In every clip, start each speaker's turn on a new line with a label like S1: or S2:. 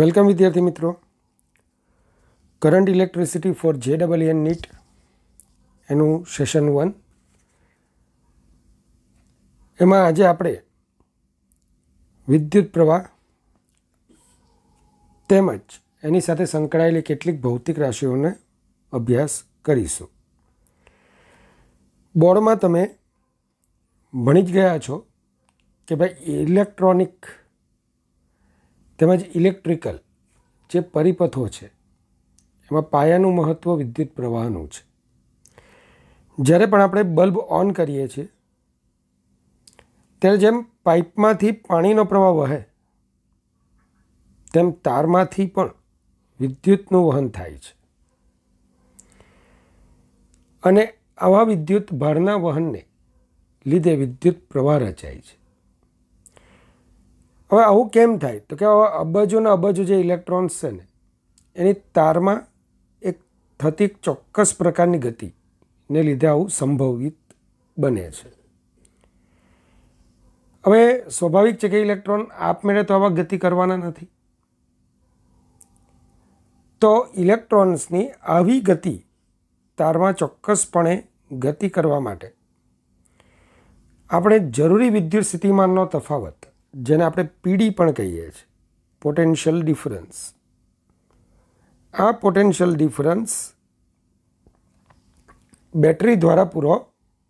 S1: welcome વિદ્યાર્થી મિત્રો current electricity for J double and NEET એનું સેશન વન એમાં આજે આપણે વિદ્યુત પ્રવાહ તેમજ એની સાથે સંકળાયેલી કેટલીક ભૌતિક રાશિઓને અભ્યાસ કરીશું બોર્ડમાં તમે ભણી જ ગયા છો કે ભાઈ ઇલેક્ટ્રોનિક તેમજ ઇલેક્ટ્રિકલ જે પરિપથો છે એમાં પાયાનું મહત્ત્વ વિદ્યુત પ્રવાહનું છે જ્યારે પણ આપણે બલ્બ ઓન કરીએ છીએ ત્યારે જેમ પાઇપમાંથી પાણીનો પ્રવાહ વહે તેમ તારમાંથી પણ વિદ્યુતનું વહન થાય છે અને આવા વિદ્યુત ભારના વહનને લીધે વિદ્યુત પ્રવાહ રચાય છે હવે આવું કેમ થાય તો કે અબજોને અબજો જે ઇલેક્ટ્રોન્સ છે ને એની તારમાં એક થતી ચોક્કસ પ્રકારની ગતિને લીધે આવું સંભવિત બને છે હવે સ્વાભાવિક છે કે ઇલેક્ટ્રોન આપમેળે તો આવા ગતિ કરવાના નથી તો ઇલેક્ટ્રોન્સની આવી ગતિ તારમાં ચોક્કસપણે ગતિ કરવા માટે આપણે જરૂરી વિદ્યુત સ્થિતિમાનનો તફાવત જેને આપણે પીડી પણ કહીએ છીએ પોટેન્શિયલ ડિફરન્સ આ પોટેન્શિયલ ડિફરન્સ બેટરી દ્વારા પૂરો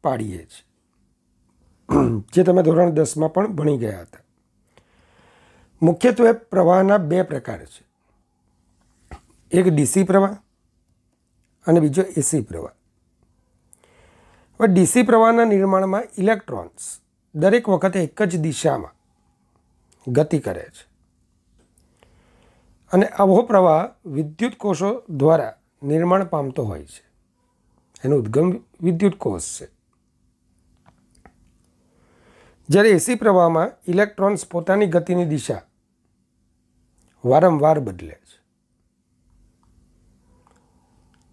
S1: પાડીએ છીએ જે તમે ધોરણ દસમાં પણ ભણી ગયા હતા મુખ્યત્વે પ્રવાહના બે પ્રકાર છે એક ડીસી પ્રવાહ અને બીજો એસી પ્રવાહ હવે ડીસી પ્રવાહના નિર્માણમાં ઇલેક્ટ્રોન્સ દરેક વખતે એક જ દિશામાં ગતિ કરે છે અને આવો પ્રવાહ વિદ્યુત કોષો દ્વારા નિર્માણ પામતો હોય છે એનું ઉદ્ગમ વિદ્યુત કોષ છે જ્યારે એસી પ્રવાહમાં ઇલેક્ટ્રોન્સ પોતાની ગતિની દિશા વારંવાર બદલે છે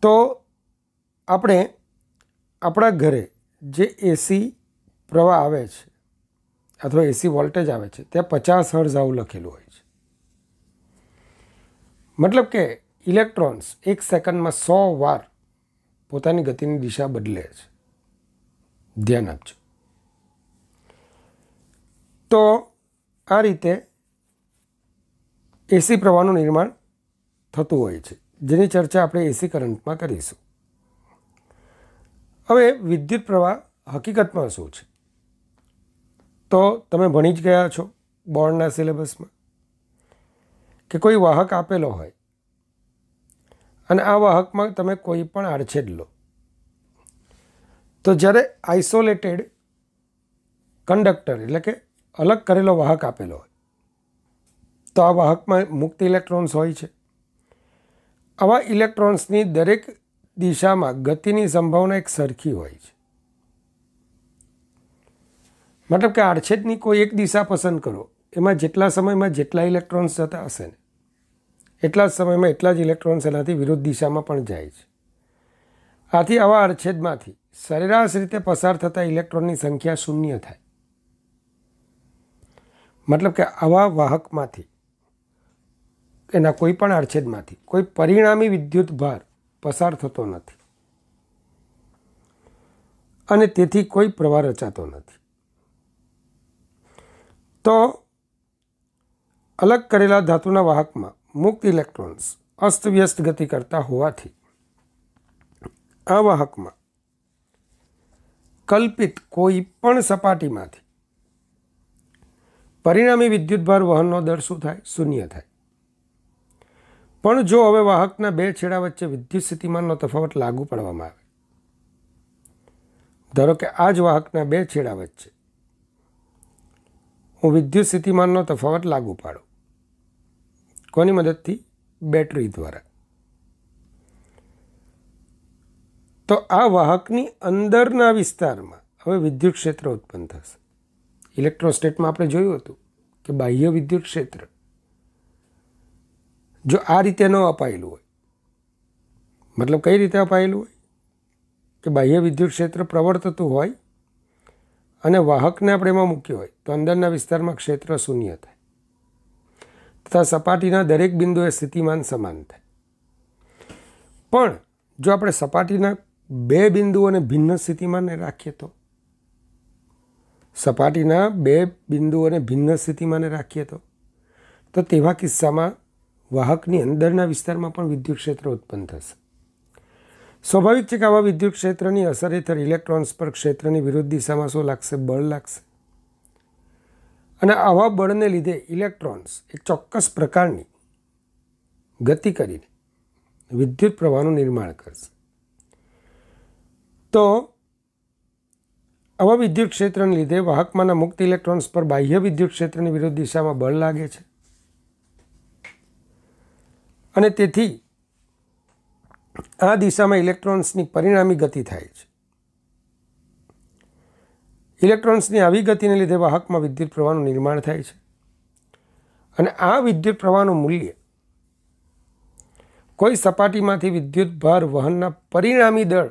S1: તો આપણે આપણા ઘરે જે એસી પ્રવાહ આવે છે અથવા એસી વોલ્ટેજ આવે છે ત્યાં પચાસ હર્ઝ આવું લખેલું હોય છે મતલબ કે ઇલેક્ટ્રોન્સ એક સેકન્ડમાં સો વાર પોતાની ગતિની દિશા બદલે છે ધ્યાન આપજો તો આ રીતે એસી પ્રવાહનું નિર્માણ થતું હોય છે જેની ચર્ચા આપણે એસી કરંટમાં કરીશું હવે વિદ્યુત પ્રવાહ હકીકતમાં શું છે તો તમે ભણી જ ગયા છો બોર્ડના સિલેબસમાં કે કોઈ વાહક આપેલો હોય અને આ વાહકમાં તમે કોઈ પણ આડછેદ લો તો જ્યારે આઇસોલેટેડ કંડક્ટર એટલે કે અલગ કરેલો વાહક આપેલો હોય તો આ વાહકમાં મુક્ત ઇલેક્ટ્રોન્સ હોય છે આવા ઇલેક્ટ્રોન્સની દરેક દિશામાં ગતિની સંભાવના એક સરખી હોય છે મતલબ કે આડછેદની કોઈ એક દિશા પસંદ કરો એમાં જેટલા સમયમાં જેટલા ઇલેક્ટ્રોન્સ જતા હશે ને એટલા જ સમયમાં એટલા જ ઇલેક્ટ્રોન્સ એનાથી વિરુદ્ધ દિશામાં પણ જાય છે આથી આવા અડછેદમાંથી સરેરાશ રીતે પસાર થતા ઇલેક્ટ્રોનની સંખ્યા શૂન્ય થાય મતલબ કે આવા વાહકમાંથી એના કોઈ પણ અડછેદમાંથી કોઈ પરિણામી વિદ્યુત ભાર પસાર થતો નથી અને તેથી કોઈ પ્રવાહ રચાતો નથી તો અલગ કરેલા ધાતુના વાહકમાં મુક્ત ઇલેક્ટ્રોન્સ અસ્તવ્યસ્ત ગતિ કરતા હોવાથી આ વાહકમાં કલ્પિત કોઈ પણ સપાટીમાંથી પરિણામી વિદ્યુતભાર વહનનો દર શું થાય શૂન્ય થાય પણ જો હવે વાહકના બે છેડા વચ્ચે વિદ્યુત સ્થિતિમાનનો તફાવત લાગુ પાડવામાં આવે ધારો કે આ જ વાહકના બે છેડા વચ્ચે હું વિદ્યુત સ્થિતિમાનનો તફાવત લાગુ પાડું કોની મદદથી બેટરી દ્વારા તો આ વાહકની અંદરના વિસ્તારમાં હવે વિદ્યુત ક્ષેત્ર ઉત્પન્ન થશે ઇલેક્ટ્રોસ્ટેટમાં આપણે જોયું હતું કે બાહ્ય વિદ્યુત ક્ષેત્ર જો આ રીતે ન અપાયેલું હોય મતલબ કઈ રીતે અપાયેલું હોય કે બાહ્ય વિદ્યુત ક્ષેત્ર પ્રવર્તતું હોય અને વાહકને આપણે એમાં મૂક્યો હોય તો અંદરના વિસ્તારમાં ક્ષેત્ર શૂન્ય થાય તથા સપાટીના દરેક બિંદુએ સ્થિતિમાન સમાન થાય પણ જો આપણે સપાટીના બે બિંદુઓને ભિન્ન સ્થિતિમાનને રાખીએ તો સપાટીના બે બિંદુઓને ભિન્ન સ્થિતિમાને રાખીએ તો તો તેવા કિસ્સામાં વાહકની અંદરના વિસ્તારમાં પણ વિદ્યુત ક્ષેત્ર ઉત્પન્ન થશે સ્વાભાવિક છે કે આવા વિદ્યુત ક્ષેત્રની અસર હેઠળ ઇલેક્ટ્રોન્સ પર ક્ષેત્રની વિરુદ્ધ દિશામાં શું લાગશે બળ લાગશે અને આવા બળને લીધે ઇલેક્ટ્રોન્સ એક ચોક્કસ પ્રકારની ગતિ કરીને વિદ્યુત પ્રવાહનું નિર્માણ કરશે તો આવા વિદ્યુત ક્ષેત્રને લીધે વાહકમાંના મુક્ત ઇલેક્ટ્રોન્સ પર બાહ્ય વિદ્યુત ક્ષેત્રની વિરુદ્ધ દિશામાં બળ લાગે છે અને તેથી આ દિશામાં ઇલેક્ટ્રોન્સની પરિણામી ગતિ થાય છે ઇલેક્ટ્રોન્સની આવી ગતિને લીધે વાહકમાં વિદ્યુત પ્રવાહનું નિર્માણ થાય છે અને આ વિદ્યુત પ્રવાહનું મૂલ્ય કોઈ સપાટીમાંથી વિદ્યુત ભાર વહનના પરિણામી દળ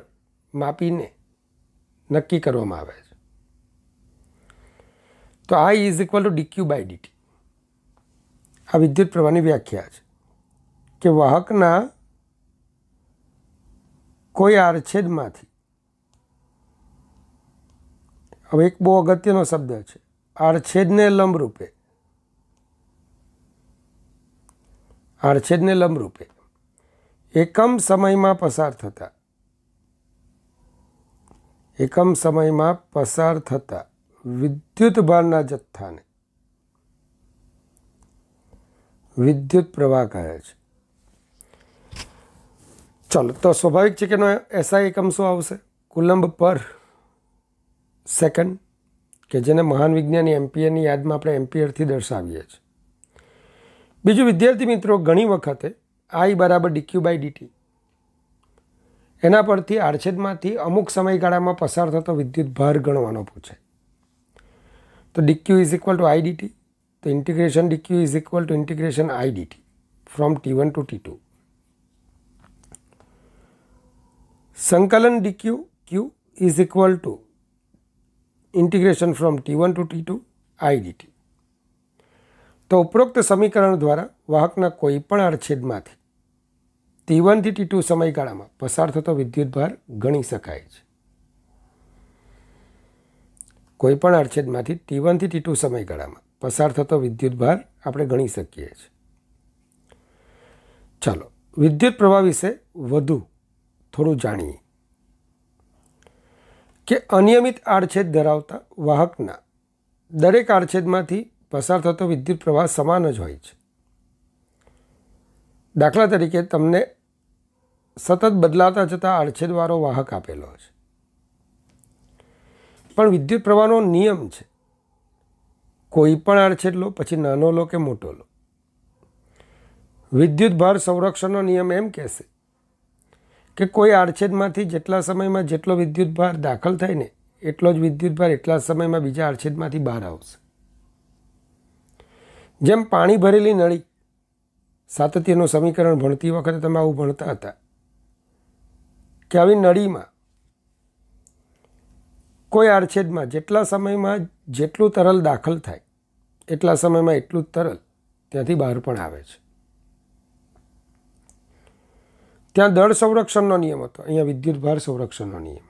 S1: માપીને નક્કી કરવામાં આવે છે તો આ is equal to DQ by DT આ વિદ્યુત પ્રવાહની વ્યાખ્યા છે કે વાહકના કોઈ આરછેદમાંથી હવે એક બહુ અગત્યનો શબ્દ છે આરછેદને લંબરૂપે આરછેદને લંબરૂપે એકમ સમયમાં પસાર થતા એકમ સમયમાં પસાર થતા વિદ્યુત ભારના જથ્થાને વિદ્યુત પ્રવાહ કહે છે ચાલો તો સ્વાભાવિક છે કે એનો એસઆઈ એકમ શું આવશે કુલંબ પર સેકન્ડ કે જેને મહાન વિજ્ઞાની એમ્પિયરની યાદમાં આપણે એમ્પિયરથી દર્શાવીએ છીએ બીજું વિદ્યાર્થી મિત્રો ઘણી વખતે આઈ બરાબર ડીક્યુ બાય ડીટી એના પરથી આડછેદમાંથી અમુક સમયગાળામાં પસાર થતો વિદ્યુત ભાર ગણવાનો પૂછે તો d q is equal to I d t તો integration d q is equal to integration I d t from t one to t two સંકલન dq q is equal to integration from t one to t two I d t તો ઉપરોક્ત સમીકરણ દ્વારા વાહકના કોઈપણ અડછેદમાંથી t વનથી ટી ટુ સમયગાળામાં પસાર થતો વિદ્યુતભાર ગણી શકાય છે કોઈપણ અડછેદમાંથી ટી વનથી ટી ટુ સમયગાળામાં પસાર થતો વિદ્યુતભાર આપણે ગણી શકીએ છીએ ચાલો વિદ્યુત પ્રવાહ વિશે વધુ થોડું જાણીએ કે અનિયમિત આડછેદ ધરાવતા વાહકના દરેક આડછેદમાંથી પસાર થતો વિદ્યુત પ્રવાહ સમાન જ હોય છે દાખલા તરીકે તમને સતત બદલાતા જતા આડછેદવાળો વાહક આપેલો છે પણ વિદ્યુત પ્રવાહનો નિયમ છે કોઈ પણ આડછેદ લો પછી નાનો લો કે મોટો લો વિદ્યુત ભાર સંરક્ષણનો નિયમ એમ કહેશે કે કોઈ આડછેદમાંથી જેટલા સમયમાં જેટલો વિદ્યુતભાર દાખલ થાય ને એટલો જ વિદ્યુતભાર એટલા સમયમાં બીજા આડછેદમાંથી બહાર આવશે જેમ પાણી ભરેલી નળી સાતત્યનું સમીકરણ ભણતી વખતે તમે આવું ભણતા હતા કે આવી નળીમાં કોઈ આડછેદમાં જેટલા સમયમાં જેટલું તરલ દાખલ થાય એટલા સમયમાં એટલું જ તરલ ત્યાંથી બહાર પણ આવે છે ત્યાં દળ સંરક્ષણનો નિયમ હતો અહીંયા વિદ્યુતભાર સંરક્ષણનો નિયમ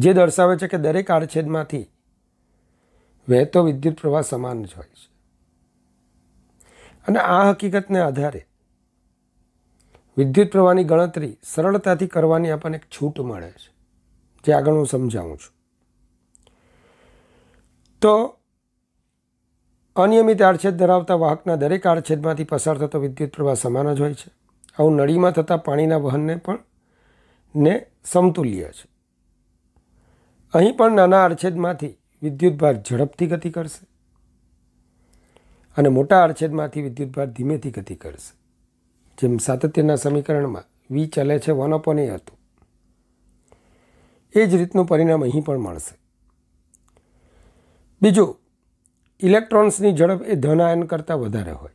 S1: છે જે દર્શાવે છે કે દરેક આડછેદમાંથી વહેતો વિદ્યુત પ્રવાહ સમાન જ હોય છે અને આ હકીકતને આધારે વિદ્યુત પ્રવાહની ગણતરી સરળતાથી કરવાની આપણને એક છૂટ મળે છે જે આગળ હું સમજાવું છું તો અનિયમિત આડછેદ ધરાવતા વાહકના દરેક આડછેદમાંથી પસાર થતો વિદ્યુત પ્રવાહ સમાન જ હોય છે આવું નળીમાં થતા પાણીના વહનને પણ ને સમતુલ્ય છે અહીં પણ નાના અડછેદમાંથી વિદ્યુતભાર ઝડપથી ગતિ કરશે અને મોટા અડછેદમાંથી વિદ્યુતભાર ધીમેથી ગતિ કરશે જેમ સાતત્યના સમીકરણમાં વી ચલે છે વન અપોન એ હતું એ જ રીતનું પરિણામ અહીં પણ મળશે બીજું ઇલેક્ટ્રોન્સની ઝડપ એ ધન આયન કરતાં વધારે હોય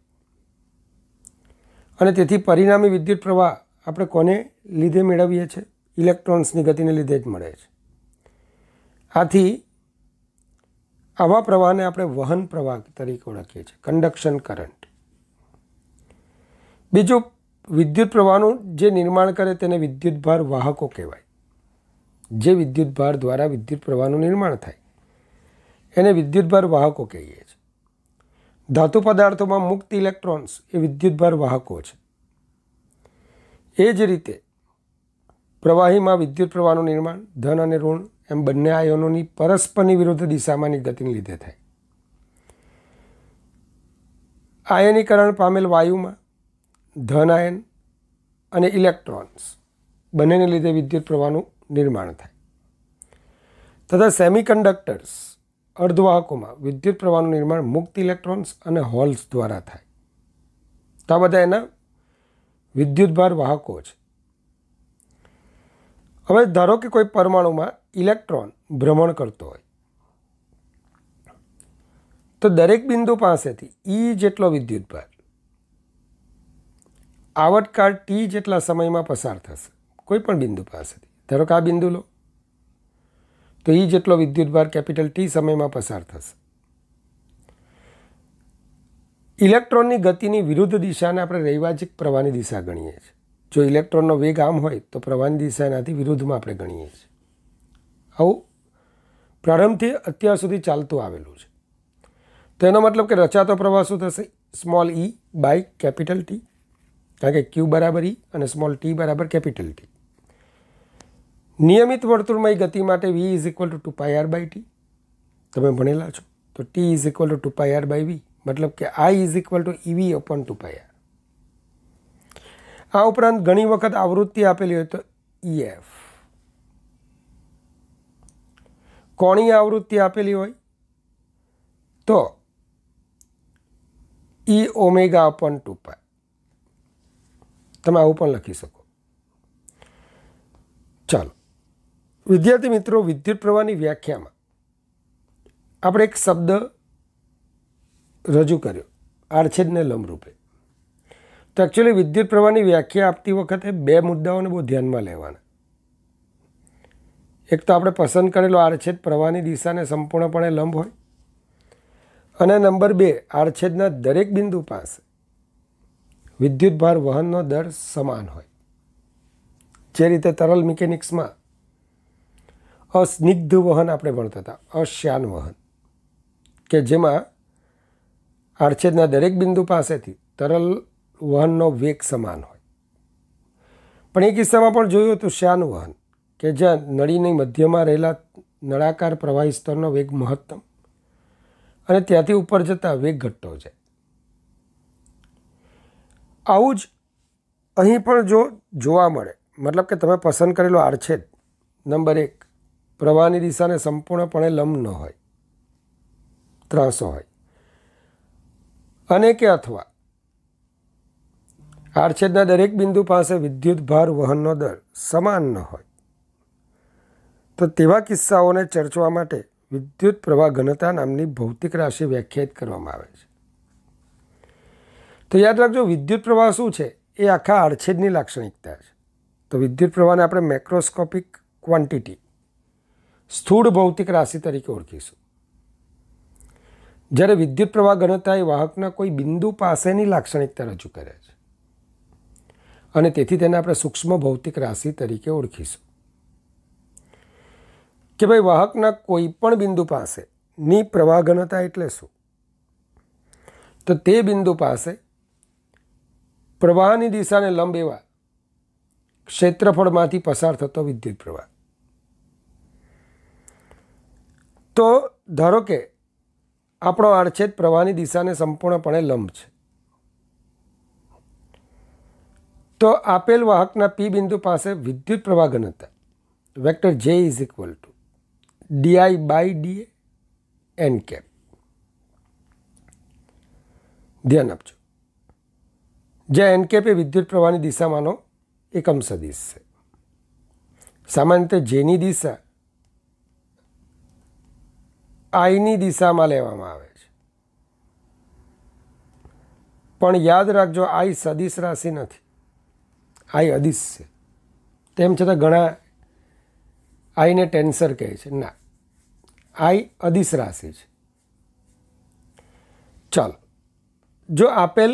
S1: અને તેથી પરિણામી વિદ્યુત પ્રવાહ આપણે કોને લીધે મેળવીએ છીએ ઇલેક્ટ્રોન્સની ગતિને લીધે જ મળે છે આથી આવા પ્રવાહને આપણે વહન પ્રવાહ તરીકે ઓળખીએ છીએ કન્ડક્શન કરંટ બીજું વિદ્યુત પ્રવાહનું જે નિર્માણ કરે તેને વિદ્યુતભાર વાહકો કહેવાય જે વિદ્યુતભાર દ્વારા વિદ્યુત પ્રવાહનું નિર્માણ થાય એને વિદ્યુતભાર વાહકો કહીએ છીએ ધાતુ પદાર્થોમાં મુક્ત ઇલેક્ટ્રોન્સ એ વિદ્યુતભાર વાહકો છે એ જ રીતે પ્રવાહીમાં વિદ્યુત પ્રવાહનું નિર્માણ ધન અને ઋણ એમ બંને આયનોની પરસ્પરની વિરુદ્ધ દિશામાંની ગતિને લીધે થાય આયનીકરણ પામેલ વાયુમાં ધન આયન અને ઇલેક્ટ્રોન્સ બંનેને લીધે વિદ્યુત પ્રવાહનું નિર્માણ થાય તથા સેમિકન્ડક્ટર્સ અર્ધવાહકોમાં વિદ્યુત પ્રવાહનું નિર્માણ મુક્ત ઇલેક્ટ્રોન્સ અને હોલ્સ દ્વારા થાય તો આ બધા એના વિદ્યુતભાર વાહકો છે હવે ધારો કે કોઈ પરમાણુમાં ઇલેક્ટ્રોન ભ્રમણ કરતો હોય તો દરેક બિંદુ પાસેથી ઈ e જેટલો વિદ્યુતભાર આવટકાળ ટી જેટલા સમયમાં પસાર થશે કોઈ પણ બિંદુ પાસેથી ધારો કે આ બિંદુ લો તો એ જેટલો વિદ્યુતભાર કેપિટલ ટી સમયમાં પસાર થશે ઇલેક્ટ્રોનની ગતિની વિરુદ્ધ દિશાને આપણે રૈવાજિક પ્રવાહની દિશા ગણીએ છીએ જો ઇલેક્ટ્રોનનો વેગ આમ હોય તો પ્રવાહની દિશા એનાથી વિરુદ્ધમાં આપણે ગણીએ છીએ આવું પ્રારંભથી અત્યાર સુધી ચાલતું આવેલું છે તો એનો મતલબ કે રચાતો પ્રવાહ શું થશે small e e by capital t કારણ કે ક્યુ બરાબર ઈ e અને સ્મોલ ટી બરાબર કેપિટલ ટી નિયમિત વર્તુળમય ગતિ માટે v is equal to two pi r by t તમે ભણેલા છો તો t is equal to two pi r by v મતલબ કે આ is equal to e v upon two pi r આ ઉપરાંત ઘણી વખત આવૃત્તિ આપેલી હોય તો ઈએફ e કોણી આવૃત્તિ આપેલી હોય તો ઈ ઓમેગા અપોન ટુ પાય તમે આવું પણ લખી શકો વિદ્યાર્થી મિત્રો વિદ્યુત પ્રવાહની વ્યાખ્યામાં આપણે એક શબ્દ રજૂ કર્યો આરછેદને લંબરૂપે તો એકચ્યુઅલી વિદ્યુત પ્રવાહની વ્યાખ્યા આપતી વખતે બે મુદ્દાઓને બહુ ધ્યાનમાં લેવાના એક તો આપણે પસંદ કરેલો આરછેદ પ્રવાહની દિશાને સંપૂર્ણપણે લંબ હોય અને નંબર બે આરછેદના દરેક બિંદુ પાસે વિદ્યુતભાર વહનનો દર સમાન હોય જે રીતે તરલ મિકેનિક્સમાં અસ્નિગ્ધ વહન આપણે ભણતા હતા અશ્યાન વહન કે જેમાં આડછેદના દરેક બિંદુ પાસેથી તરલ વહનનો વેગ સમાન હોય પણ એ કિસ્સામાં પણ જોયું હતું શ્યાન વહન કે જ્યાં નળીની મધ્યમાં રહેલા નળાકાર પ્રવાહી સ્તરનો વેગ મહત્તમ અને ત્યાંથી ઉપર જતાં વેગ ઘટતો જાય આવું જ અહીં પણ જો જોવા મળે મતલબ કે તમે પસંદ કરેલો આડછેદ નંબર એક પ્રવાહની દિશાને સંપૂર્ણપણે લંબ ન હોય ત્રાસો હોય અને કે અથવા આડછેદના દરેક બિંદુ પાસે વિદ્યુત ભાર વહનનો દર સમાન ન હોય તો તેવા કિસ્સાઓને ચર્ચવા માટે વિદ્યુત પ્રવાહ ઘનતા નામની ભૌતિક રાશિ વ્યાખ્યાયિત કરવામાં આવે છે તો યાદ રાખજો વિદ્યુત પ્રવાહ શું છે એ આખા આડછેદની લાક્ષણિકતા છે તો વિદ્યુત પ્રવાહને આપણે મેક્રોસ્કોપિક ક્વોન્ટિટી સ્થૂળ ભૌતિક રાશિ તરીકે ઓળખીશું જ્યારે વિદ્યુત પ્રવાહ ગણતા એ વાહકના કોઈ બિંદુ પાસેની લાક્ષણિકતા રજૂ કરે છે અને તેથી તેને આપણે સૂક્ષ્મ ભૌતિક રાશિ તરીકે ઓળખીશું કે ભાઈ વાહકના કોઈ પણ બિંદુ પાસેની પ્રવાહ ઘનતા એટલે શું તો તે બિંદુ પાસે પ્રવાહની દિશાને લંબ એવા ક્ષેત્રફળમાંથી પસાર થતો વિદ્યુત પ્રવાહ તો ધારો કે આપણો આડછેદ પ્રવાહની દિશાને સંપૂર્ણપણે લંબ છે તો આપેલ વાહકના પી બિંદુ પાસે વિદ્યુત પ્રવાહ ઘનતા vector J is equal to d I by d A n cap ધ્યાન આપજો જ્યાં એનકેપ એ વિદ્યુત પ્રવાહની દિશામાંનો એકમ સદિશ છે સામાન્ય રીતે જેની દિશા આઈની દિશામાં લેવામાં આવે છે પણ યાદ રાખજો આઈ સદિશ રાશિ નથી આઈ અદિશ છે તેમ છતાં ઘણા આઈને ટેન્સર કહે છે ના આઈ અદિશ રાશિ છે ચાલો જો આપેલ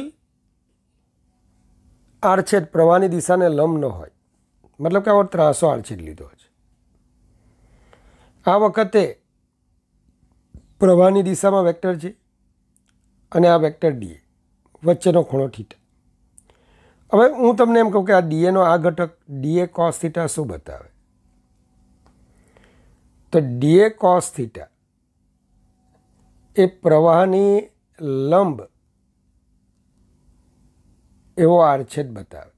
S1: આડછેદ પ્રવાહની દિશાને લંબ ન હોય મતલબ કે આવો ત્રાસો આડછેદ લીધો છે આ વખતે પ્રવાહની દિશામાં વેક્ટર છે અને આ વેક્ટર ડીએ વચ્ચેનો ખૂણો થીટા હવે હું તમને એમ કહું કે આ ડીએનો આ ઘટક ડીએ કોસ થીટા શું બતાવે તો ડીએ કોસ થીટા એ પ્રવાહની લંબ એવો આરછેદ બતાવે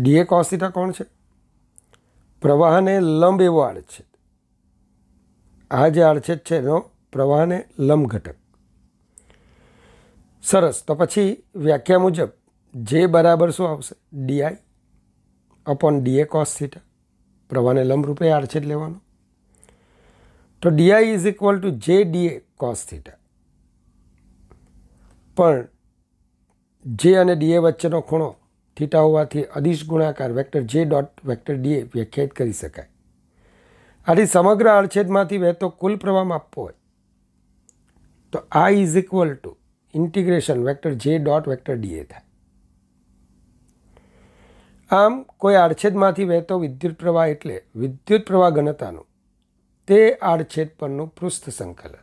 S1: ડીએ કોસ થીટા કોણ છે પ્રવાહને લંબ એવો આરછેદ આ જે આડછેદ છે એનો પ્રવાહને લંબ ઘટક સરસ તો પછી વ્યાખ્યા મુજબ જે બરાબર શું આવશે d I upon d A cos theta પ્રવાહને લંબરૂપે આડછેદ લેવાનો તો d I is equal to J d A cos theta પણ જે અને ડીએ વચ્ચેનો ખૂણો થીટા હોવાથી અદિશ ગુણાકાર vector J dot vector DA વ્યાખ્યાયિત કરી શકાય આથી સમગ્ર અડછેદમાંથી વહેતો કુલ પ્રવાહ માપવો હોય તો આ is equal to integration vector J dot vector d A થાય આમ કોઈ આડછેદમાંથી વહેતો વિદ્યુત પ્રવાહ એટલે વિદ્યુત પ્રવાહ ઘનતાનું તે આડછેદ પરનું પૃષ્ઠ સંકલન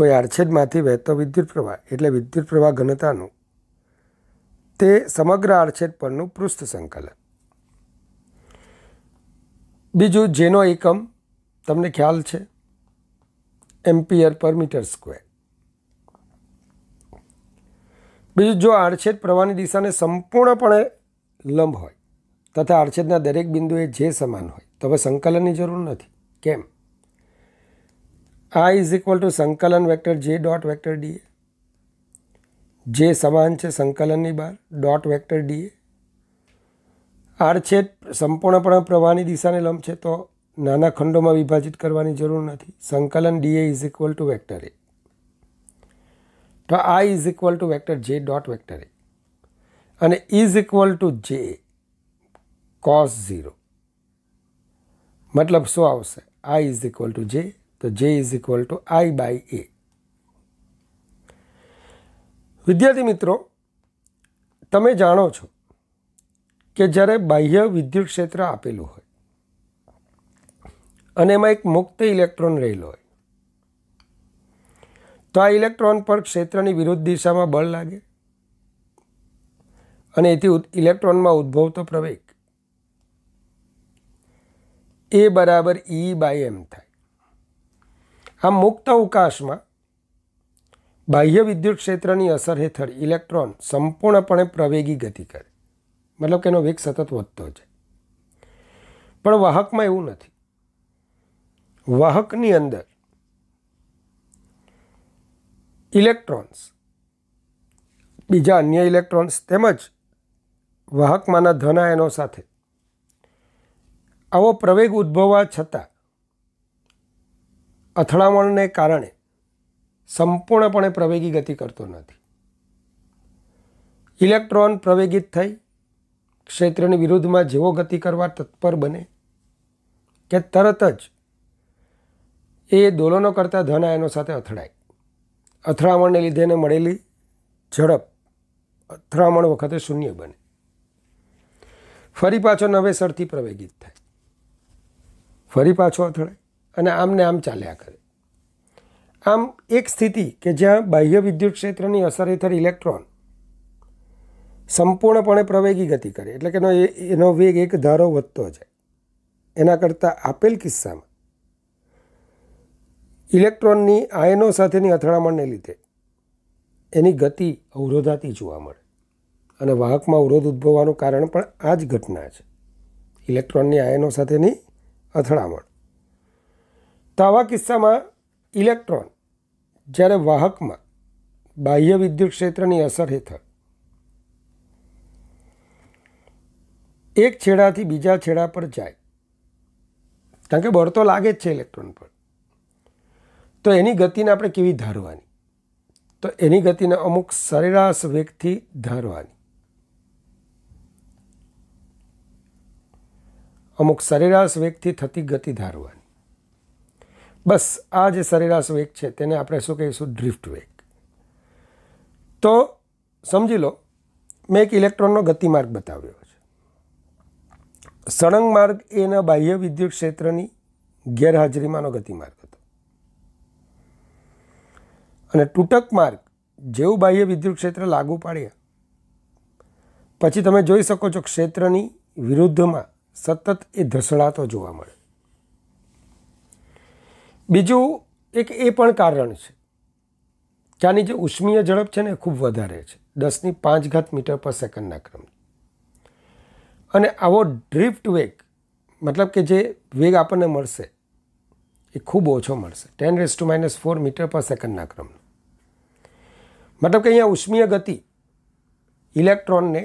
S1: કોઈ આડછેદમાંથી વહેતો વિદ્યુત પ્રવાહ એટલે વિદ્યુત પ્રવાહ ઘનતાનું તે સમગ્ર આડછેદ પરનું પૃષ્ઠ સંકલન બીજું જેનો એકમ તમને ખ્યાલ છે એમ્પિયર પર મીટર સ્ક્વેર બીજું જો આડછેદ પ્રવાહની દિશાને સંપૂર્ણપણે લંબ હોય તથા આડછેદના દરેક બિંદુએ જે સમાન હોય તો હવે સંકલનની જરૂર નથી કેમ આ ઇઝ ઇક્વલ ટુ સંકલન vector J dot vector d A જે સમાન છે સંકલનની બહાર ડોટ વેક્ટર ડીએ આડછેદ સંપૂર્ણપણે પ્રવાહની દિશાને લંબ છે તો નાના ખંડોમાં વિભાજિત કરવાની જરૂર નથી સંકલન d A is equal to vector A તો આ is equal to vector J dot vector A અને is equal to J cos zero મતલબ શું આવશે આઈ ઇઝ ઇક્વલ ટુ જે તો J is equal to I by A વિદ્યાર્થી મિત્રો તમે જાણો છો કે જ્યારે બાહ્ય વિદ્યુત ક્ષેત્ર આપેલું હોય અને એમાં એક મુક્ત ઇલેક્ટ્રોન રહેલો હોય તો આ ઇલેક્ટ્રોન પર ક્ષેત્રની વિરુદ્ધ દિશામાં બળ લાગે અને એથી ઇલેક્ટ્રોનમાં ઉદ્ભવતો પ્રવેગ એ બરાબર ઈ e બાય એમ થાય આમ મુક્ત અવકાશમાં બાહ્ય વિદ્યુત ક્ષેત્રની અસર હેઠળ ઇલેક્ટ્રોન સંપૂર્ણપણે પ્રવેગી ગતિ કરે મતલબ કે એનો વેગ સતત વધતો છે પણ વાહકમાં એવું નથી વાહકની અંદર ઇલેક્ટ્રોન્સ બીજા અન્ય ઇલેક્ટ્રોન્સ તેમજ વાહકમાંના ધન આયનો સાથે આવો પ્રવેગ ઉદ્ભવવા છતાં અથડામણને કારણે સંપૂર્ણપણે પ્રવેગી ગતિ કરતો નથી ઇલેક્ટ્રોન પ્રવેગિત થઈ ક્ષેત્રની વિરુદ્ધમાં જેવો ગતિ કરવા તત્પર બને કે તરત જ એ દોલનો કરતાં ધન આયનો સાથે અથડાય અથડામણને લીધે એને મળેલી ઝડપ અથડામણ વખતે શૂન્ય બને ફરી પાછો નવેસરથી પ્રવેગિત થાય ફરી પાછો અથડાય અને આમને આમ ચાલ્યા કરે આમ એક સ્થિતિ કે જ્યાં બાહ્ય વિદ્યુત ક્ષેત્રની અસર હેઠળ ઇલેક્ટ્રોન સંપૂર્ણપણે પ્રવેગી ગતિ કરે એટલે કે એનો એનો વેગ એક ધારો વધતો જાય એના કરતાં આપેલ કિસ્સામાં ઇલેક્ટ્રોનની આયનો સાથેની અથડામણને લીધે એની ગતિ અવરોધાતી જોવા મળે અને વાહકમાં અવરોધ ઉદ્ભવવાનું કારણ પણ આ જ ઘટના છે ઇલેક્ટ્રોનની આયનો સાથેની અથડામણ તો આવા કિસ્સામાં ઇલેક્ટ્રોન જ્યારે વાહકમાં બાહ્ય વિદ્યુત ક્ષેત્રની અસર હેઠળ એક છેડાથી બીજા છેડા પર જાય કારણ કે બળ તો લાગે જ છે ઇલેક્ટ્રોન પર તો એની ગતિને આપણે કેવી ધારવાની તો એની ગતિને અમુક સરેરાશ વેગથી ધારવાની અમુક સરેરાશ વેગથી થતી ગતિ ધારવાની બસ આ જે સરેરાશ વેગ છે તેને આપણે શું કહીશું ડ્રિફ્ટ વેગ તો સમજી લો મેં એક ઇલેક્ટ્રોનનો ગતિમાર્ગ બતાવ્યો સળંગ માર્ગ એના બાહ્ય વિદ્યુત ક્ષેત્રની ગેરહાજરીમાંનો ગતિમાર્ગ હતો અને તૂટક માર્ગ જેવું બાહ્ય વિદ્યુત ક્ષેત્ર લાગુ પાડ્યા પછી તમે જોઈ શકો છો ક્ષેત્રની વિરુદ્ધમાં સતત એ ધસડાતો જોવા મળે બીજું એક એ પણ કારણ છે ત્યાંની જે ઉષ્મીય ઝડપ છે ને ખૂબ વધારે છે દસની પાંચ ઘાત મીટર પર સેકન્ડના ક્રમ અને આવો ડ્રિફ્ટ વેગ મતલબ કે જે વેગ આપણને મળશે એ ખૂબ ઓછો મળશે ten raise to minus four metre per સેકન્ડના ક્રમનો મતલબ કે અહીંયા ઉષ્મીય ગતિ ઇલેક્ટ્રોનને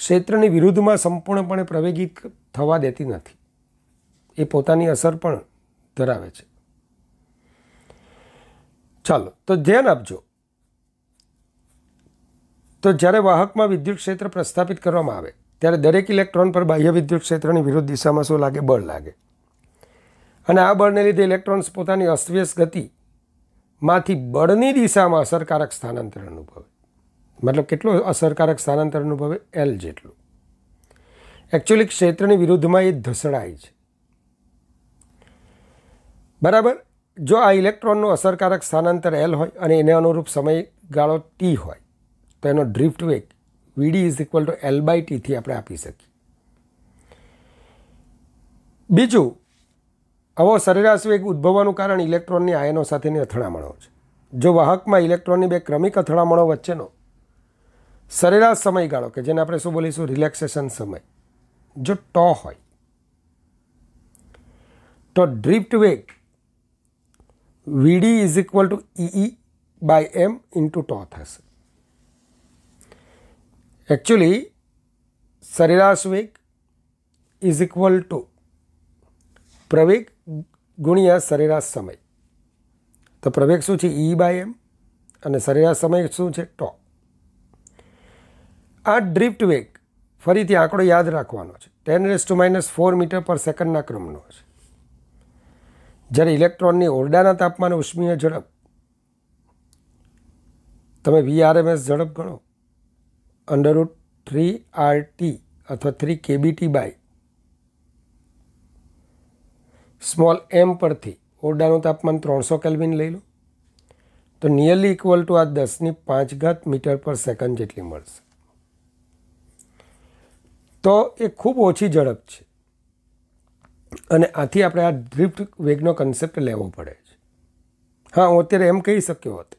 S1: ક્ષેત્રની વિરુદ્ધમાં સંપૂર્ણપણે પ્રવેગિત થવા દેતી નથી એ પોતાની અસર પણ ધરાવે છે ચાલો તો ધ્યાન આપજો તો જ્યારે વાહકમાં વિદ્યુત ક્ષેત્ર પ્રસ્થાપિત કરવામાં આવે ત્યારે દરેક ઇલેક્ટ્રોન પર બાહ્ય વિદ્યુત ક્ષેત્રની વિરુદ્ધ દિશામાં શું લાગે બળ લાગે અને આ બળને લીધે ઇલેક્ટ્રોન્સ પોતાની અસ્વેશ ગતિમાંથી બળની દિશામાં અસરકારક સ્થાનાંતર અનુભવે મતલબ કેટલું અસરકારક સ્થાનાંતર અનુભવે એલ જેટલું એકચ્યુઅલી ક્ષેત્રની વિરુદ્ધમાં એ ધસડાય છે બરાબર જો આ ઇલેક્ટ્રોનનું અસરકારક સ્થાનાંતર એલ હોય અને એને અનુરૂપ સમયગાળો ટી હોય તો એનો ડ્રિફ્ટ વેગ v d is equal to l by ટીથી આપણે આપી શકીએ બીજું આવો સરેરાશ વેગ ઉદ્ભવવાનું કારણ ઇલેક્ટ્રોનની આયનો સાથેની અથડામણો છે જો વાહકમાં ઇલેક્ટ્રોનની બે ક્રમિક અથડામણો વચ્ચેનો સરેરાશ સમયગાળો કે જેને આપણે શું બોલીશું રિલેક્સેશન સમય જો ટો હોય તો ડ્રિફ્ટ વેગ v d is equal to e E by m into tau થશે Actually, સરેરાશ વેગ ઇઝ ઇક્વલ ટુ પ્રવેગ ગુણ્યા સરેરાશ સમય તો પ્રવેગ શું છે ઈ બાય એમ અને સરેરાશ સમય શું છે ટો આ ડ્રિફ્ટ વેગ ફરીથી આંકડો યાદ રાખવાનો છે ten raise to minus four metre per સેકન્ડના ક્રમનો છે જ્યારે ઇલેક્ટ્રોનની ઓરડાના તાપમાને ઉષ્મીય ઝડપ તમે વી વીઆરએમએસ ઝડપ ગણો અંડરરૂટ થ્રી આર ટી અથવા three k B T by small m પરથી ઓરડાનું તાપમાન ત્રણસો કેલ્વિન લઈ લો તો નિયરલી ઇક્વલ ટુ આ દસની પાંચ ઘાત મીટર પર સેકન્ડ જેટલી મળશે તો એ ખૂબ ઓછી ઝડપ છે અને આથી આપણે આ ડ્રિફ્ટ વેગનો કન્સેપ્ટ લેવો પડે છે હા હું અત્યારે એમ કહી શક્યો હોત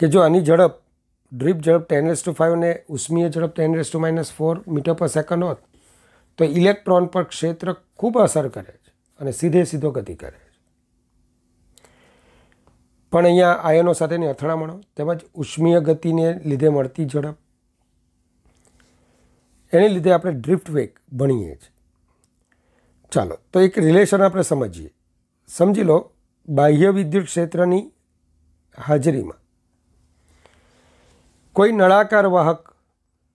S1: કે જો આની ઝડપ ડ્રીપ ઝડપ ટેન રેસ ટુ ફાઇવ અને ઉષ્મીય ઝડપ ten raise to minus four metre per second હોત તો ઇલેક્ટ્રોન પર ક્ષેત્ર ખૂબ અસર કરે છે અને સીધે સીધો ગતિ કરે છે પણ અહીંયા આયનો સાથેની અથડામણો તેમજ ઉષ્મીય ગતિને લીધે મળતી ઝડપ એને લીધે આપણે ડ્રિફ્ટ વેક ભણીએ છીએ ચાલો તો એક રિલેશન આપણે સમજીએ સમજી લો બાહ્ય વિદ્યુત ક્ષેત્રની હાજરીમાં કોઈ નળાકાર વાહક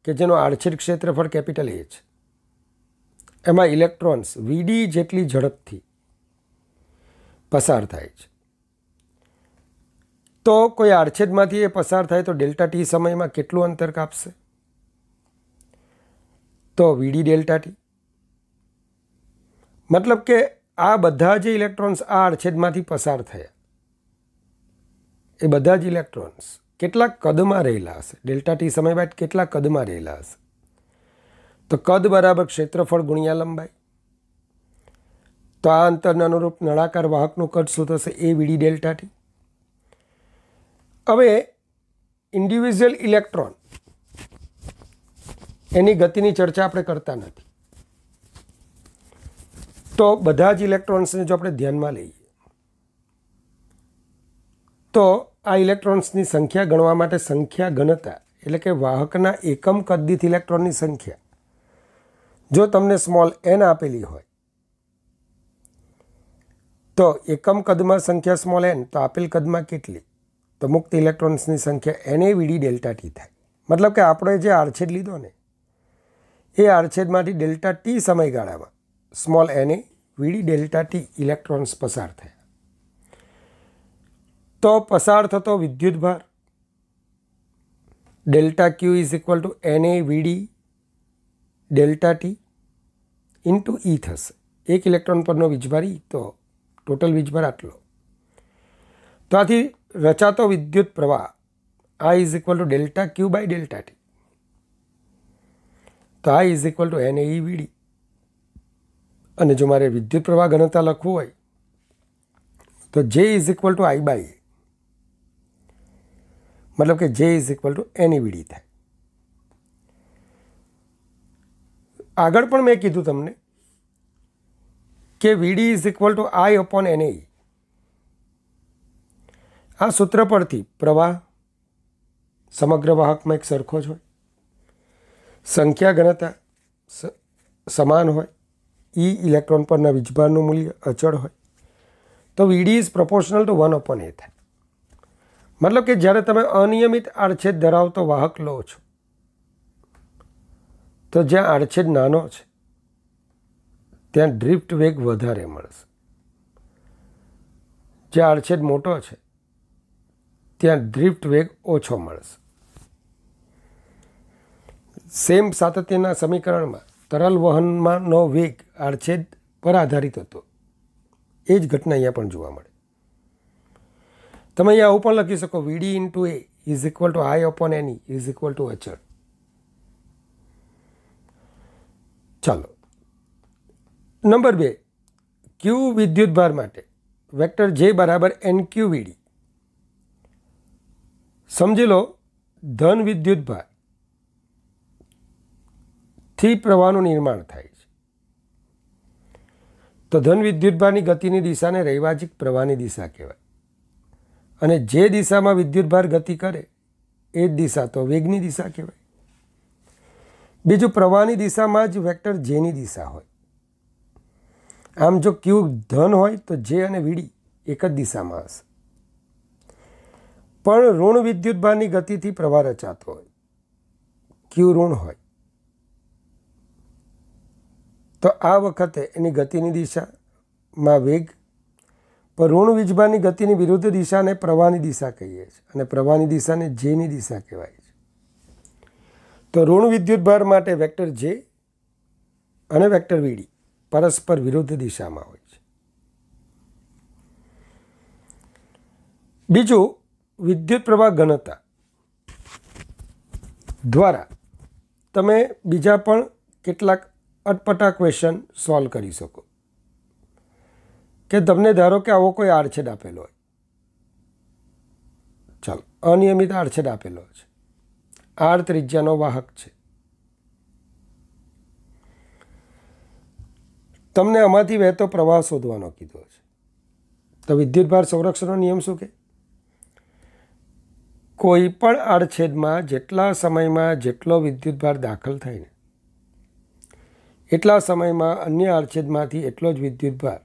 S1: કે જેનો આડછેદ ક્ષેત્રફળ કેપિટલ એ છે એમાં ઇલેક્ટ્રોન્સ વીડી જેટલી ઝડપથી પસાર થાય છે તો કોઈ આડછેદમાંથી એ પસાર થાય તો ડેલ્ટા ટી સમયમાં કેટલું અંતર કાપશે તો વીડી ડેલ્ટા ટી મતલબ કે આ બધા જે ઇલેક્ટ્રોન્સ આ આડછેદમાંથી પસાર થયા એ બધા જ ઇલેક્ટ્રોન્સ કેટલા કદમાં રહેલા હશે ડેલ્ટા ટી સમય બાદ કેટલા કદમાં રહેલા હશે તો કદ બરાબર ક્ષેત્રફળ ગુણ્યા લંબાઈ તો આ અંતરને અનુરૂપ નળાકાર વાહકનું કદ શું થશે એ વીડી ડેલ્ટા ટી હવે ઇન્ડિવિજ્યુઅલ ઇલેક્ટ્રોન એની ગતિની ચર્ચા આપણે કરતા નથી તો બધા જ ઇલેક્ટ્રોન્સને જો આપણે ધ્યાનમાં લઈએ તો આ ઇલેક્ટ્રોન્સની સંખ્યા ગણવા માટે સંખ્યા ઘનતા એટલે કે વાહકના એકમ કદ ઇલેક્ટ્રોનની સંખ્યા જો તમને સ્મોલ એન આપેલી હોય તો એકમ કદમાં સંખ્યા સ્મોલ એન તો આપેલ કદમાં કેટલી તો મુક્ત ઇલેક્ટ્રોન્સની સંખ્યા એને વીડી ડેલ્ટા ટી થાય મતલબ કે આપણે જે આડછેદ લીધો ને એ આડછેદમાંથી ડેલ્ટા ટી સમયગાળામાં સ્મોલ એને વીડી ડેલ્ટા ટી ઇલેક્ટ્રોન્સ પસાર થયા તો પસાર થતો વિદ્યુતભાર delta q is equal to n A v d delta t into e થશે એક ઇલેક્ટ્રોન પરનો વીજભાર ઈ તો ટોટલ વીજભાર આટલો તો આથી રચાતો વિદ્યુત પ્રવાહ આ is equal to delta q by delta t તો આ is equal to n A v d અને જો મારે વિદ્યુત પ્રવાહ ઘનતા લખવું હોય તો J is equal to I by A મતલબ કે જે ઇઝ ઇક્વલ ટુ વીડી થાય આગળ પણ મેં કીધું તમને કે v d is equal to I upon એને આ સૂત્ર પરથી પ્રવાહ સમગ્ર વાહકમાં એક સરખો જ હોય સંખ્યા ઘનતા સમાન હોય ઈ e ઇલેક્ટ્રોન પરના વીજભારનું મૂલ્ય અચળ હોય તો v d is proportional to one upon A થાય મતલબ કે જ્યારે તમે અનિયમિત આડછેદ ધરાવતો વાહક લો છો તો જ્યાં આડછેદ નાનો છે ત્યાં ડ્રિફ્ટ વેગ વધારે મળશે જ્યાં આડછેદ મોટો છે ત્યાં ડ્રિફ્ટ વેગ ઓછો મળશે સેમ સાતત્યના સમીકરણમાં તરલ વહનમાંનો વેગ આડછેદ પર આધારિત હતો એ જ ઘટના અહીંયા પણ જોવા મળે તમે અહીંયા આવું પણ લખી શકો v d into A is equal to I upon એની ઇઝ ઇક્વલ ટુ અચળ ચાલો નંબર બે ક્યુ વિદ્યુતભાર માટે વેક્ટર જે બરાબર એન ક્યુ વીડી સમજી લો ધન વિદ્યુતભાર થી પ્રવાહનું નિર્માણ થાય છે તો ધન વિદ્યુતભારની ગતિની દિશાને રહેવાજિક પ્રવાહની દિશા કહેવાય અને જે દિશામાં વિદ્યુતભાર ગતિ કરે એ જ દિશા તો વેગની દિશા કહેવાય બીજું પ્રવાહની દિશામાં જ વેક્ટર જેની દિશા હોય આમ જો ક્યુ ધન હોય તો જે અને વીડી એક જ દિશામાં હશે પણ ઋણ વિદ્યુતભારની ગતિથી પ્રવાહ રચાતો હોય ક્યુ ઋણ હોય તો આ વખતે એની ગતિની દિશામાં વેગ પણ ઋણ વિજભાની ગતિની વિરુદ્ધ દિશાને પ્રવાહની દિશા કહીએ છીએ અને પ્રવાહની દિશાને જેની દિશા કહેવાય છે તો ઋણ વિદ્યુતભાર માટે વેક્ટર જે અને વેક્ટર વીડી પરસ્પર વિરુદ્ધ દિશામાં હોય છે બીજું વિદ્યુત પ્રવાહ ઘનતા દ્વારા તમે બીજા પણ કેટલાક અટપટા ક્વેશ્ચન સોલ્વ કરી શકો કે તમને ધારો કે આવો કોઈ આડછેડ આપેલો હોય ચાલો અનિયમિત આડછેડ આપેલો છે આડ ત્રિજ્યાનો વાહક છે તમને આમાંથી વહેતો પ્રવાહ શોધવાનો કીધો છે તો વિદ્યુતભાર સંરક્ષણનો નિયમ શું કે કોઈ પણ આડછેદમાં જેટલા સમયમાં જેટલો વિદ્યુતભાર દાખલ થાય ને એટલા સમયમાં અન્ય આડછેદમાંથી એટલો જ વિદ્યુતભાર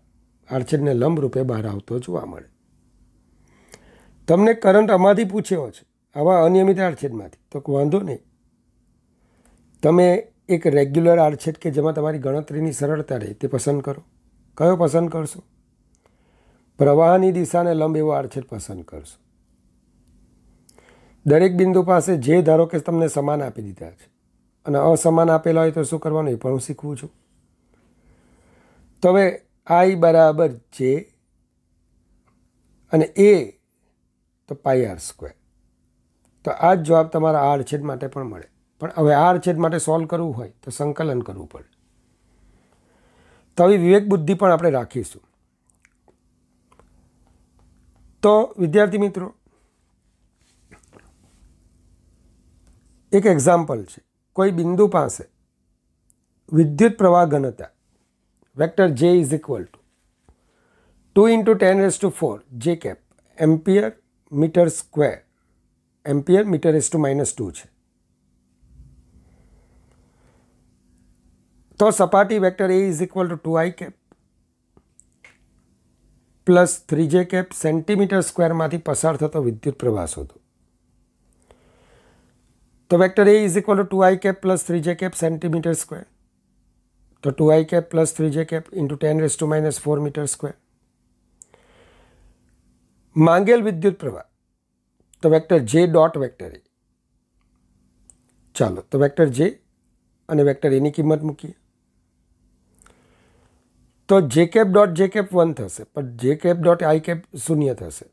S1: આડછેદને લંબરૂપે બહાર આવતો જોવા મળે તમને કરંટ આમાંથી પૂછ્યો છે આવા અનિયમિત આડછેદમાંથી તો વાંધો નહીં તમે એક રેગ્યુલર આડછેદ કે જેમાં તમારી ગણતરીની સરળતા રહે તે પસંદ કરો કયો પસંદ કરશો પ્રવાહની દિશાને લંબ એવો આડછેદ પસંદ કરશો દરેક બિંદુ પાસે જે ધારો કે તમને સમાન આપી દીધા છે અને અસમાન આપેલા હોય તો શું કરવાનું એ પણ હું શીખવું છું તો હવે આઈ બરાબર જે અને એ તો પાઈ આર સ્ક્વેર તો આ જ જવાબ તમારા આર છેદ માટે પણ મળે પણ હવે આર છેદ માટે સોલ્વ કરવું હોય તો સંકલન કરવું પડે તો આવી વિવેક બુદ્ધિ પણ આપણે રાખીશું તો વિદ્યાર્થી મિત્રો એક એક્ઝામ્પલ છે કોઈ બિંદુ પાસે વિદ્યુત પ્રવાહ ઘનતા vector j is equal to 2 into 10 raised to 4 j cap ampere metre square ampere metre s to minus two છે તો સપાટી vector A is equal to two I cap plus three J cap centimetre સ્ક્વેરમાંથી પસાર થતો વિદ્યુત પ્રવાહ શોધો તો vector A is equal to two I cap plus three J cap centimetre square તો two I cap plus three J cap into ten raise to minus four metre square માંગેલ વિદ્યુત પ્રવાહ તો વેક્ટર જે ડોટ વેક્ટર એ ચાલો તો vector જે અને vector એની કિંમત મૂકીએ તો J cap dot J cap one થશે પણ જે કેપ ડોટ આઈ કેપ શૂન્ય થશે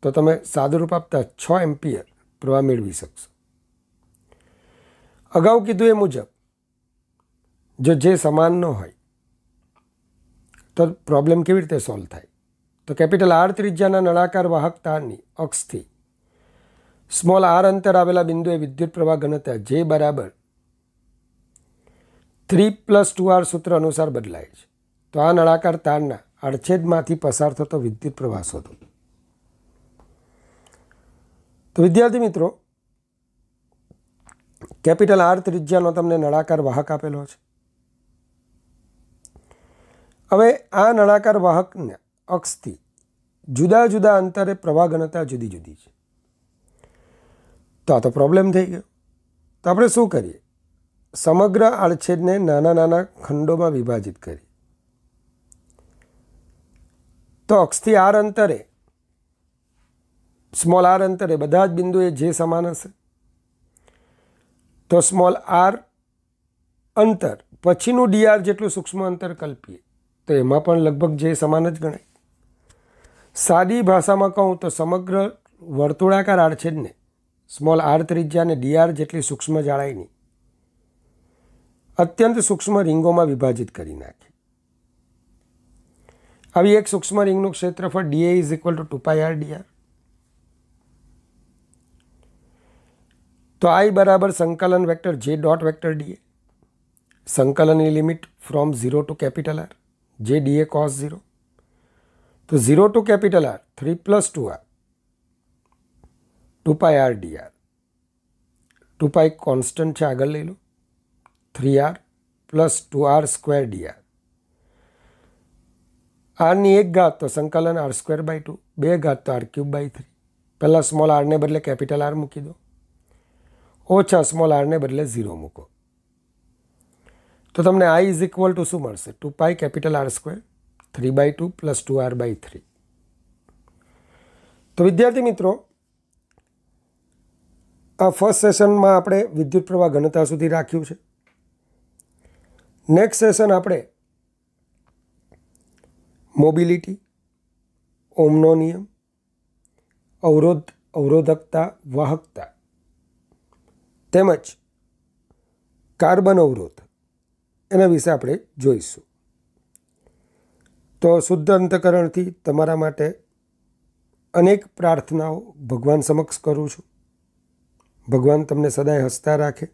S1: તો તમે સાદુરૂપ આપતા છ એમ્પિયર પ્રવાહ મેળવી શકશો અગાઉ કીધું એ મુજબ જો જે સમાન ન હોય તો પ્રોબ્લેમ કેવી રીતે સોલ્વ થાય તો કેપિટલ આર ત્રિજ્યાના નળાકાર વાહક તારની અક્ષથી સ્મોલ આર અંતર આવેલા બિંદુએ વિદ્યુત પ્રવાહ ગણતા જે બરાબર થ્રી પ્લસ ટુ આર સૂત્ર અનુસાર બદલાય છે તો આ નળાકાર તારના અડછેદમાંથી પસાર થતો વિદ્યુત પ્રવાહ શોધો તો વિદ્યાર્થી મિત્રો કેપિટલ આર ત્રિજ્યાનો તમને નળાકાર વાહક આપેલો છે હવે આ નળાકાર વાહકને અક્ષથી જુદા જુદા અંતરે પ્રવાહ ઘનતા જુદી જુદી છે તો આ તો પ્રોબ્લેમ થઈ ગયો તો આપણે શું કરીએ સમગ્ર આડછેદને નાના નાના ખંડોમાં વિભાજિત કરીએ તો અક્ષથી આર અંતરે સ્મોલ આર અંતરે બધા જ બિંદુએ જે સમાન હશે તો સ્મોલ આર અંતર પછીનું ડીઆર જેટલું સૂક્ષ્મ અંતર કલ્પીએ તો એમાં પણ લગભગ જે સમાન જ ગણાય સાદી ભાષામાં કહું તો સમગ્ર વર્તુળાકાર આડછેદને સ્મોલ આર ત્રિજ્યાને ડીઆર જેટલી સૂક્ષ્મ જાળાઈની અત્યંત સૂક્ષ્મ રિંગોમાં વિભાજિત કરી નાખી આવી એક સૂક્ષ્મ રિંગનું ક્ષેત્રફળ d A is equal to two pi r d r તો આઈ બરાબર સંકલન vector J dot vector d A સંકલનની limit from zero to capital R J d A cos zero તો zero to capital R three plus two r two pi r d r two pi constant છે આગળ લઈ લો three r plus two r square d r આરની એક ઘાત તો સંકલન આર સ્ક્વેર બાય ટુ બે ઘાત તો આર ક્યુબ બાય થ્રી પહેલાં સ્મોલ આરને બદલે કેપિટલ આર મૂકી દો ઓછા સ્મોલ આરને બદલે ઝીરો મૂકો તો તમને આઈ ઇઝ ઇક્વલ ટુ શું મળશે two pi capital R square three by two plus two R by three તો વિદ્યાર્થી મિત્રો આ ફર્સ્ટ સેશનમાં આપણે વિદ્યુત પ્રવાહ ઘનતા સુધી રાખ્યું છે નેક્સ્ટ સેશન આપણે મોબિલિટી ઓમનો નિયમ અવરોધ અવરોધકતા વાહકતા તેમજ કાર્બન અવરોધ એના વિશે આપણે જોઈશું તો શુદ્ધ અંતકરણથી તમારા માટે અનેક પ્રાર્થનાઓ ભગવાન સમક્ષ કરું છું ભગવાન તમને સદાય હસતા રાખે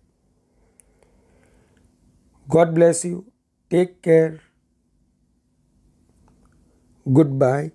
S1: God bless you take care good by